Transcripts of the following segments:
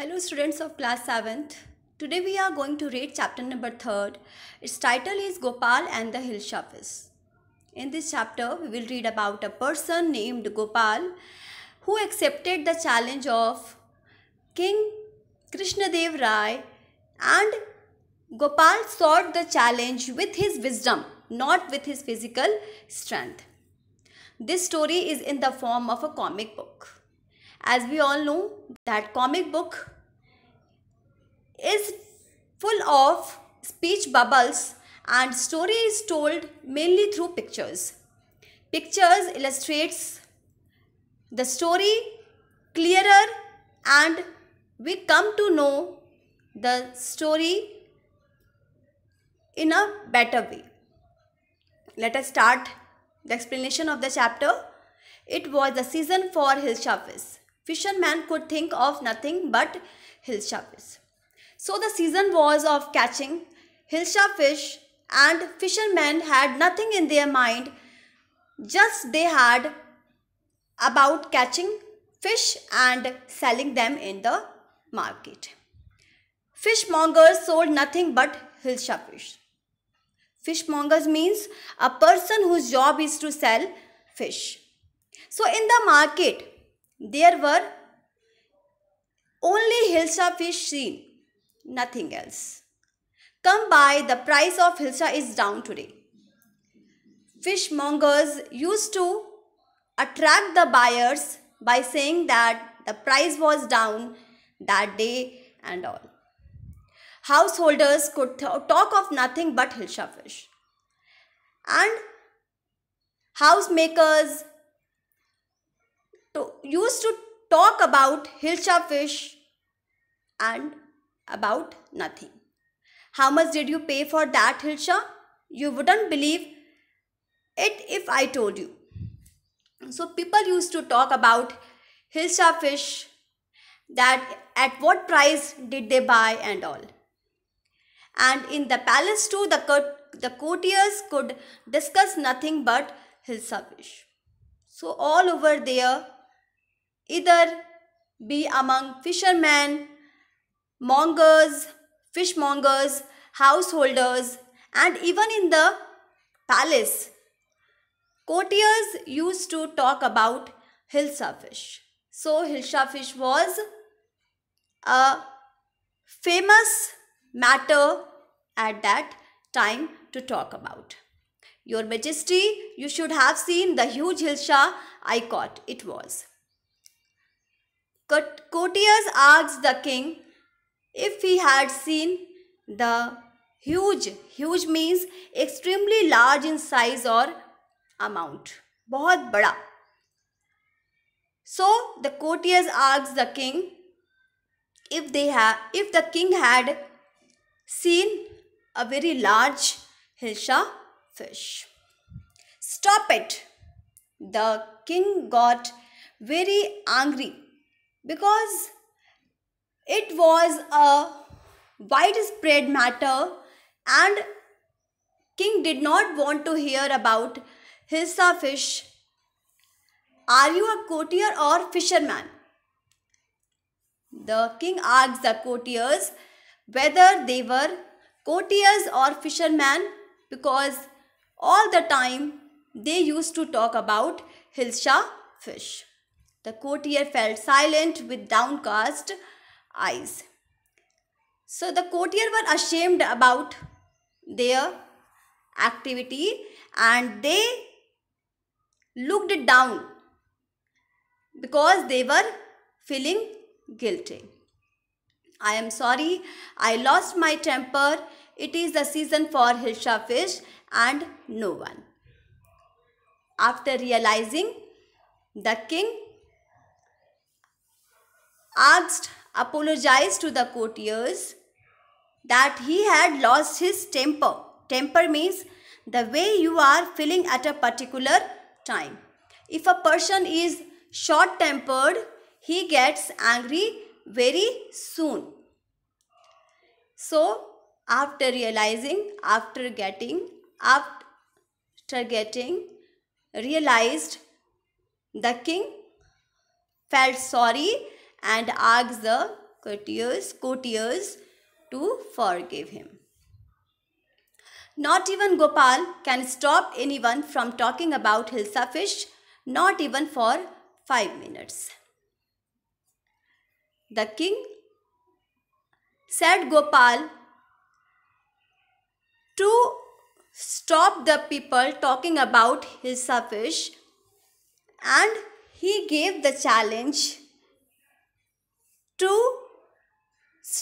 Hello students of class 7th. Today we are going to read chapter number 3rd. Its title is Gopal and the Hill Shafis. In this chapter we will read about a person named Gopal who accepted the challenge of King Krishnadev Rai and Gopal sought the challenge with his wisdom not with his physical strength. This story is in the form of a comic book as we all know that comic book is full of speech bubbles and story is told mainly through pictures. Pictures illustrates the story clearer and we come to know the story in a better way. Let us start the explanation of the chapter. It was the season for hill shafis. Fisherman could think of nothing but hilsha fish. So the season was of catching hilsha fish and fishermen had nothing in their mind just they had about catching fish and selling them in the market. Fishmongers sold nothing but hilsha fish. Fishmongers means a person whose job is to sell fish. So in the market, there were only Hilsa fish seen, nothing else. Come by, the price of Hilsa is down today. Fishmongers used to attract the buyers by saying that the price was down that day and all. Householders could talk of nothing but Hilsa fish. And housemakers to, used to talk about Hilsha fish and about nothing. How much did you pay for that, Hilsha? You wouldn't believe it if I told you. So people used to talk about Hilsha fish, that at what price did they buy and all. And in the palace too, the, court, the courtiers could discuss nothing but Hilsha fish. So all over there, either be among fishermen, mongers, fishmongers, householders, and even in the palace. Courtiers used to talk about hilsa fish. So, hilsa fish was a famous matter at that time to talk about. Your Majesty, you should have seen the huge hilsa I caught. It was courtiers asked the king if he had seen the huge huge means extremely large in size or amount बहुत बड़ा so the courtiers asked the king if they have if the king had seen a very large hilsha fish stop it the king got very angry because it was a widespread matter and king did not want to hear about Hilsa fish. Are you a courtier or fisherman? The king asked the courtiers whether they were courtiers or fishermen because all the time they used to talk about Hilsha fish. The courtier fell silent with downcast eyes. So the courtier were ashamed about their activity and they looked down because they were feeling guilty. I am sorry, I lost my temper. It is the season for Hilsha fish and no one. After realizing, the king asked, apologized to the courtiers that he had lost his temper. Temper means the way you are feeling at a particular time. If a person is short tempered, he gets angry very soon. So, after realizing, after getting, after getting realized, the king felt sorry and asked the courtiers, courtiers to forgive him. Not even Gopal can stop anyone from talking about Hilsa fish, not even for five minutes. The king said Gopal to stop the people talking about Hilsa fish and he gave the challenge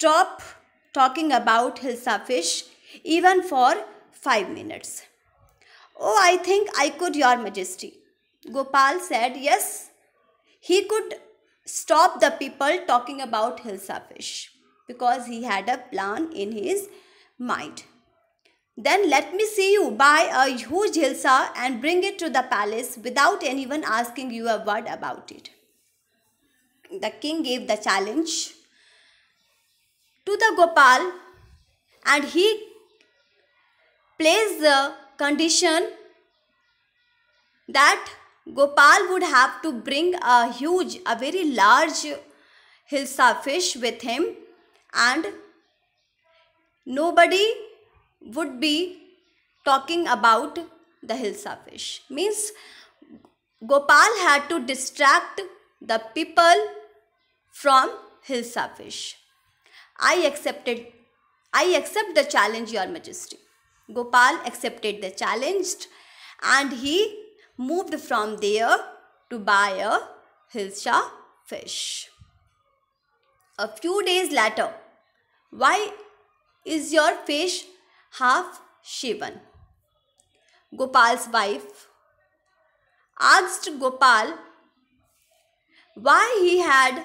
stop talking about hilsa fish even for 5 minutes. Oh, I think I could, Your Majesty. Gopal said yes, he could stop the people talking about hilsa fish because he had a plan in his mind. Then let me see you buy a huge hilsa and bring it to the palace without anyone asking you a word about it. The king gave the challenge to the Gopal and he placed the condition that Gopal would have to bring a huge, a very large hilsa fish with him and nobody would be talking about the hilsa fish. Means Gopal had to distract the people from hilsa fish. I accepted I accept the challenge, Your Majesty. Gopal accepted the challenge and he moved from there to buy a Hilsha fish. A few days later, why is your fish half shaven? Gopal's wife asked Gopal why he had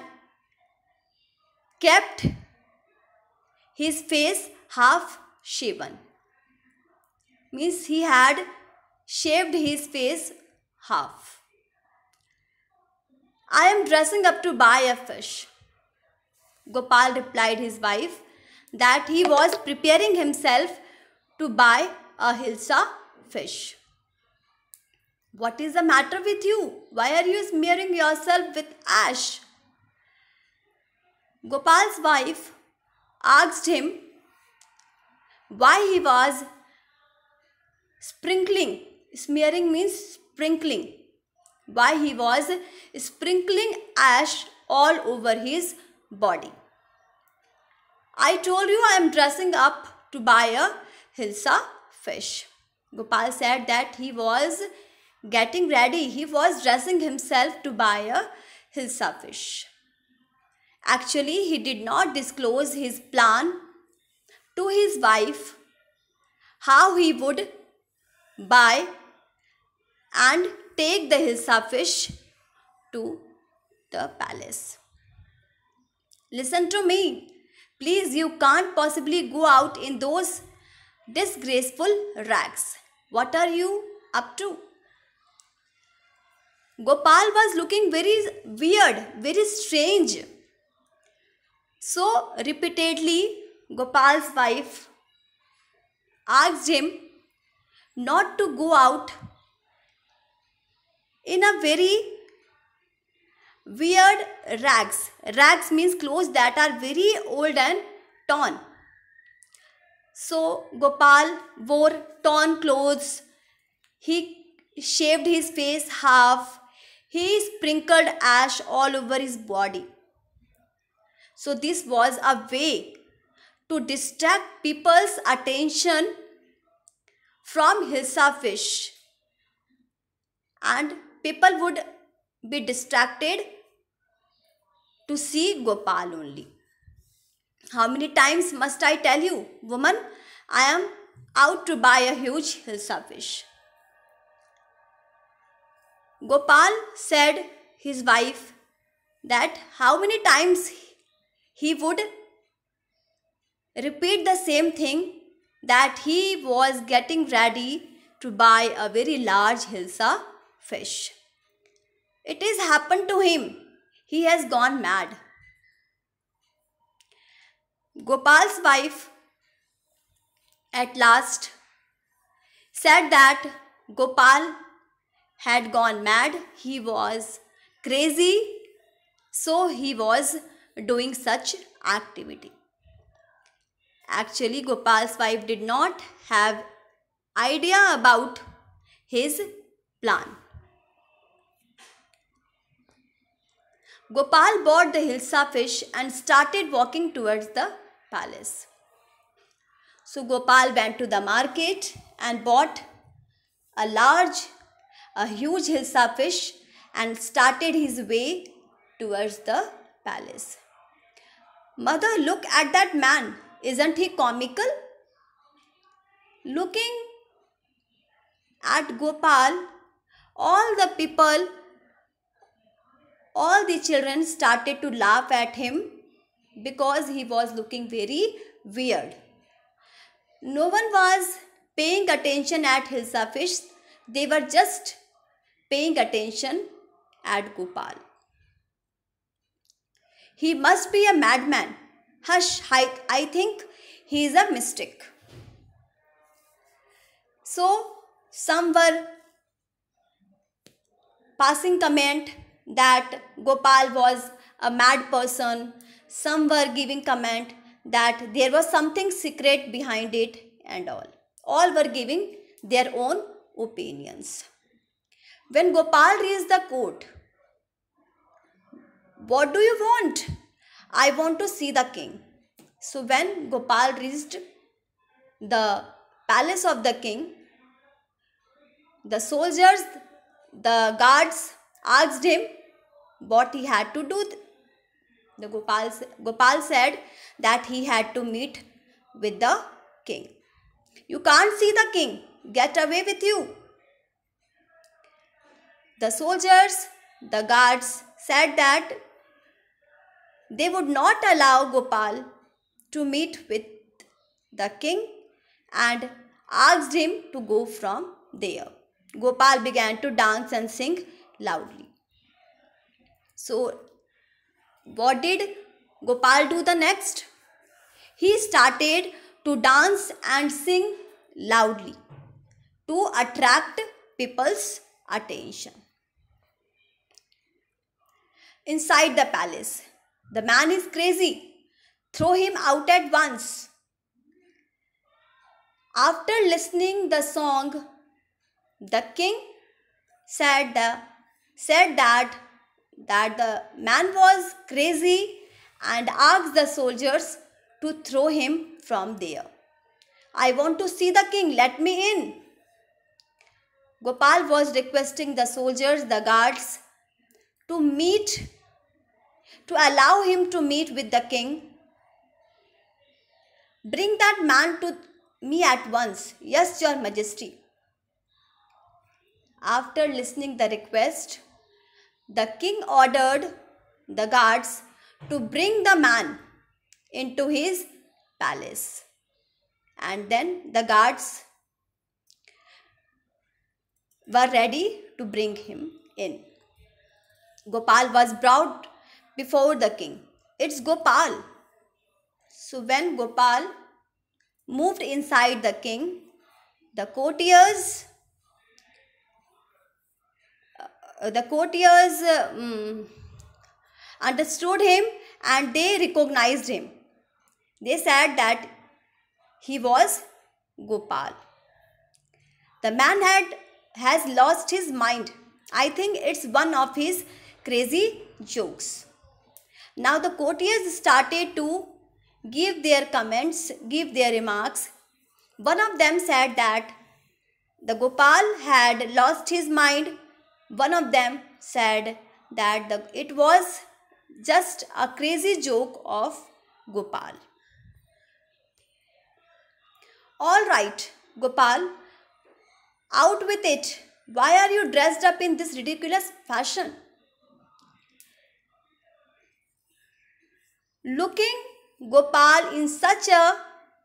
kept his face half shaven. Means he had shaved his face half. I am dressing up to buy a fish. Gopal replied his wife that he was preparing himself to buy a hilsa fish. What is the matter with you? Why are you smearing yourself with ash? Gopal's wife asked him why he was sprinkling. Smearing means sprinkling. Why he was sprinkling ash all over his body. I told you I am dressing up to buy a hilsa fish. Gopal said that he was getting ready. He was dressing himself to buy a hilsa fish. Actually, he did not disclose his plan to his wife, how he would buy and take the Hilsa fish to the palace. Listen to me. Please, you can't possibly go out in those disgraceful rags. What are you up to? Gopal was looking very weird, very strange. So, repeatedly, Gopal's wife asked him not to go out in a very weird rags. Rags means clothes that are very old and torn. So Gopal wore torn clothes. He shaved his face half. He sprinkled ash all over his body. So this was a way to distract people's attention from Hilsa fish. And people would be distracted to see Gopal only. How many times must I tell you, woman, I am out to buy a huge Hilsa fish. Gopal said his wife that how many times he would repeat the same thing that he was getting ready to buy a very large hilsa fish. It has happened to him. He has gone mad. Gopal's wife at last said that Gopal had gone mad. He was crazy. So he was doing such activity. Actually, Gopal's wife did not have idea about his plan. Gopal bought the hilsa fish and started walking towards the palace. So Gopal went to the market and bought a large, a huge hilsa fish and started his way towards the palace. Mother, look at that man. Isn't he comical? Looking at Gopal, all the people, all the children started to laugh at him because he was looking very weird. No one was paying attention at his fish. They were just paying attention at Gopal. He must be a madman. Hush, I, I think he is a mystic. So, some were passing comment that Gopal was a mad person. Some were giving comment that there was something secret behind it and all. All were giving their own opinions. When Gopal raised the court, what do you want? I want to see the king. So when Gopal reached the palace of the king, the soldiers, the guards asked him what he had to do. The Gopal, Gopal said that he had to meet with the king. You can't see the king. Get away with you. The soldiers, the guards said that they would not allow Gopal to meet with the king and asked him to go from there. Gopal began to dance and sing loudly. So, what did Gopal do the next? He started to dance and sing loudly to attract people's attention. Inside the palace, the man is crazy. Throw him out at once. After listening the song, the king said the said that that the man was crazy and asked the soldiers to throw him from there. I want to see the king, let me in. Gopal was requesting the soldiers, the guards, to meet to allow him to meet with the king? Bring that man to me at once. Yes, Your Majesty. After listening the request, the king ordered the guards to bring the man into his palace. And then the guards were ready to bring him in. Gopal was brought before the king. It's Gopal. So when Gopal moved inside the king, the courtiers, uh, the courtiers uh, um, understood him and they recognized him. They said that he was Gopal. The man had has lost his mind. I think it's one of his crazy jokes. Now the courtiers started to give their comments, give their remarks. One of them said that the Gopal had lost his mind. One of them said that the, it was just a crazy joke of Gopal. All right, Gopal, out with it. Why are you dressed up in this ridiculous fashion? Looking Gopal in such a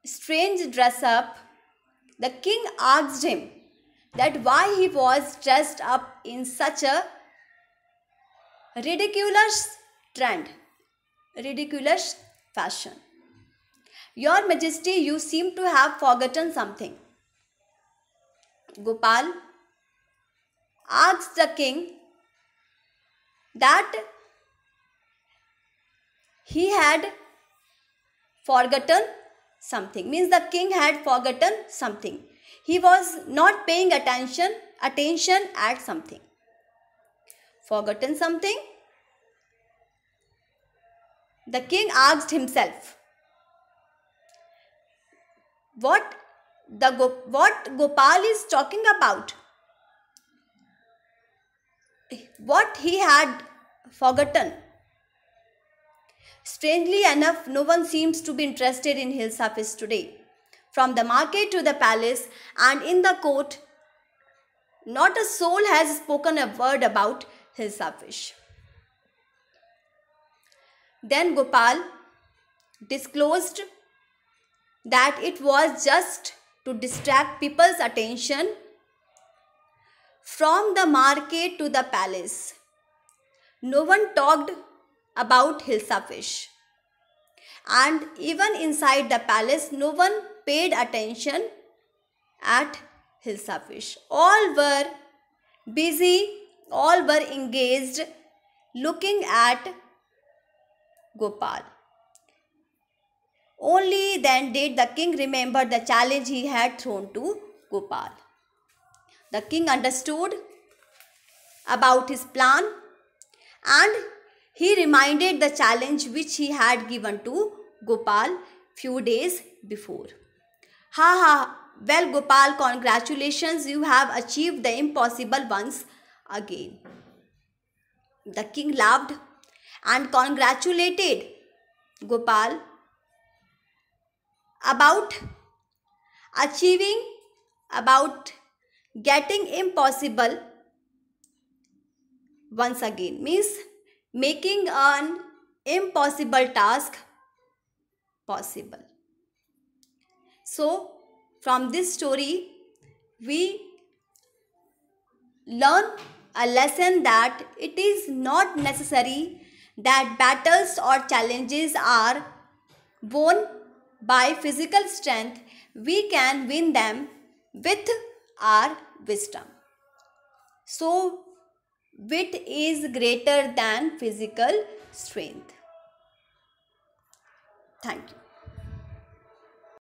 strange dress up, the king asked him that why he was dressed up in such a ridiculous trend, ridiculous fashion. Your Majesty, you seem to have forgotten something. Gopal asked the king that he had forgotten something means the king had forgotten something he was not paying attention attention at something forgotten something the king asked himself what the what gopal is talking about what he had forgotten Strangely enough, no one seems to be interested in hill surface today. From the market to the palace and in the court, not a soul has spoken a word about hill surface. Then Gopal disclosed that it was just to distract people's attention from the market to the palace. No one talked about Hilsafish. And even inside the palace, no one paid attention at Hilsafish. All were busy, all were engaged looking at Gopal. Only then did the king remember the challenge he had thrown to Gopal. The king understood about his plan and he reminded the challenge which he had given to Gopal few days before. Ha ha, well Gopal, congratulations, you have achieved the impossible once again. The king laughed and congratulated Gopal about achieving, about getting impossible once again. Means making an impossible task possible. So, from this story, we learn a lesson that it is not necessary that battles or challenges are won by physical strength. We can win them with our wisdom. So, Wit is greater than physical strength. Thank you.